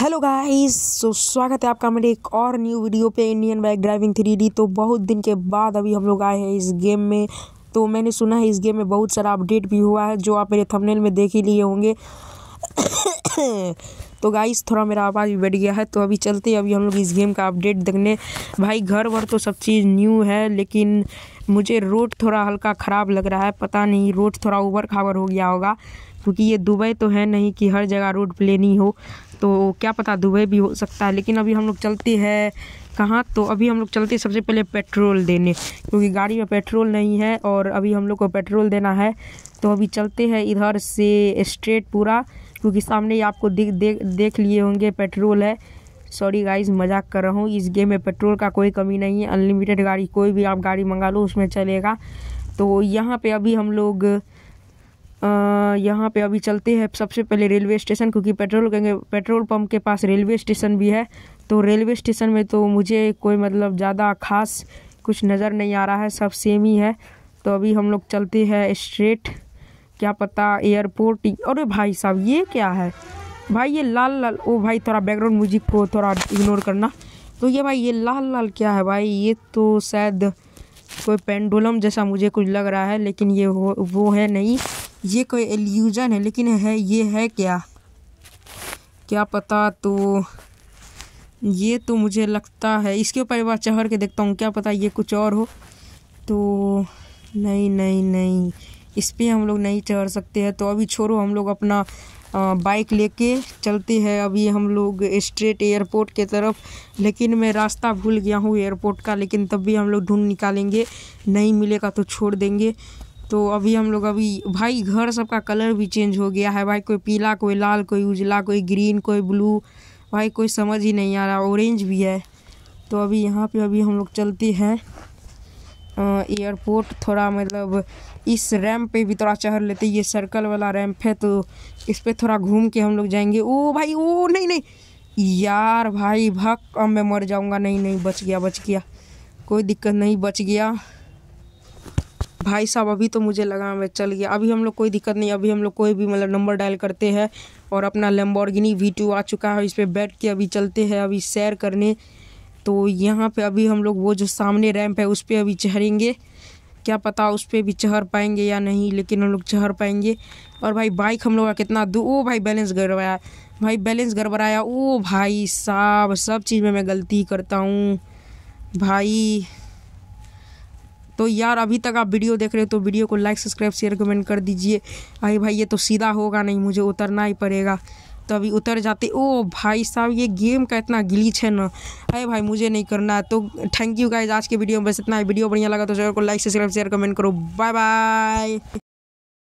hello guys so स्वागत है आपका मेरे एक और न्यू वीडियो पे इंडियन बाइक ड्राइविंग थ्री तो बहुत दिन के बाद अभी हम लोग आए हैं इस गेम में तो मैंने सुना है इस गेम में बहुत सारा अपडेट भी हुआ है जो आप मेरे थंबनेल में देख ही लिए होंगे तो गाइस थोड़ा मेरा आवाज़ भी बैठ गया है तो अभी चलते अभी हम लोग इस गेम का अपडेट देखने भाई घर वर तो सब चीज़ न्यू है लेकिन मुझे रोड थोड़ा हल्का ख़राब लग रहा है पता नहीं रोड थोड़ा ऊबर खाबर हो गया होगा क्योंकि ये दुबई तो है नहीं कि हर जगह रोड प्लेन ही हो तो क्या पता दुबई भी हो सकता है लेकिन अभी हम लोग चलते हैं कहाँ तो अभी हम लोग चलते सबसे पहले पेट्रोल देने क्योंकि गाड़ी में पेट्रोल नहीं है और अभी हम लोग को पेट्रोल देना है तो अभी चलते हैं इधर से स्ट्रेट पूरा क्योंकि सामने ही आपको देख दे, देख लिए होंगे पेट्रोल है सॉरी गाइज मजाक कर रहा हूँ इस गेम में पेट्रोल का कोई कमी नहीं है अनलिमिटेड गाड़ी कोई भी आप गाड़ी मंगा लो उसमें चलेगा तो यहाँ पे अभी हम लोग यहाँ पे अभी चलते हैं सबसे पहले रेलवे स्टेशन क्योंकि पेट्रोल कहेंगे पेट्रोल पंप के पास रेलवे स्टेशन भी है तो रेलवे स्टेशन में तो मुझे कोई मतलब ज़्यादा खास कुछ नज़र नहीं आ रहा है सब सेम ही है तो अभी हम लोग चलते हैं स्ट्रेट क्या पता एयरपोर्ट अरे भाई साहब ये क्या है भाई ये लाल लाल ओ भाई थोड़ा बैकग्राउंड म्यूजिक को थोड़ा इग्नोर करना तो ये भाई ये लाल लाल क्या है भाई ये तो शायद कोई पेंडुलम जैसा मुझे कुछ लग रहा है लेकिन ये वो वो है नहीं ये कोई एल्यूजन है लेकिन है ये है क्या क्या पता तो ये तो मुझे लगता है इसके ऊपर एक बार चढ़ के देखता हूँ क्या पता ये कुछ और हो तो नहीं नहीं नहीं इस पर हम लोग नहीं चढ़ सकते हैं तो अभी छोड़ो हम लोग अपना बाइक लेके चलते हैं अभी हम लोग स्ट्रेट एयरपोर्ट के तरफ लेकिन मैं रास्ता भूल गया हूँ एयरपोर्ट का लेकिन तब भी हम लोग ढूंढ निकालेंगे नहीं मिलेगा तो छोड़ देंगे तो अभी हम लोग अभी भाई घर सबका कलर भी चेंज हो गया है भाई कोई पीला कोई लाल कोई उजला कोई ग्रीन कोई ब्लू भाई कोई समझ ही नहीं आ रहा ऑरेंज भी है तो अभी यहाँ पे अभी हम लोग चलते हैं एयरपोर्ट थोड़ा मतलब इस रैम्प पे भी थोड़ा चढ़ लेते ये सर्कल वाला रैम्प है तो इस पर थोड़ा घूम के हम लोग जाएंगे ओ भाई ओ नहीं नहीं यार भाई भक अब मैं मर जाऊंगा नहीं नहीं बच गया बच गया कोई दिक्कत नहीं बच गया भाई साहब अभी तो मुझे लगा मैं चल गया अभी हम लोग कोई दिक्कत नहीं अभी हम लोग कोई भी मतलब नंबर डायल करते हैं और अपना लेम्बोर्गिनी वी आ चुका है इस पर बैठ के अभी चलते हैं अभी सैर करने तो यहाँ पे अभी हम लोग वो जो सामने रैंप है उस पर अभी चढ़ेंगे क्या पता उस पर भी चढ़ पाएंगे या नहीं लेकिन हम लोग चढ़ पाएंगे और भाई बाइक हम लोग का कितना दू ओ भाई बैलेंस गड़बड़ाया भाई बैलेंस गड़बड़ाया ओ भाई साहब सब चीज़ में मैं गलती करता हूँ भाई तो यार अभी तक आप वीडियो देख रहे हो तो वीडियो को लाइक सब्सक्राइब शेयर कमेंट कर दीजिए अरे भाई ये तो सीधा होगा नहीं मुझे उतरना ही पड़ेगा तो अभी उतर जाते ओ भाई साहब ये गेम का इतना गिलीच है ना अरे भाई मुझे नहीं करना है तो थैंक यू गाइज आज के वीडियो में बस इतना वीडियो बढ़िया लगा तो जरूर को लाइक सब्सक्राइब शेयर कमेंट करो बाय बाय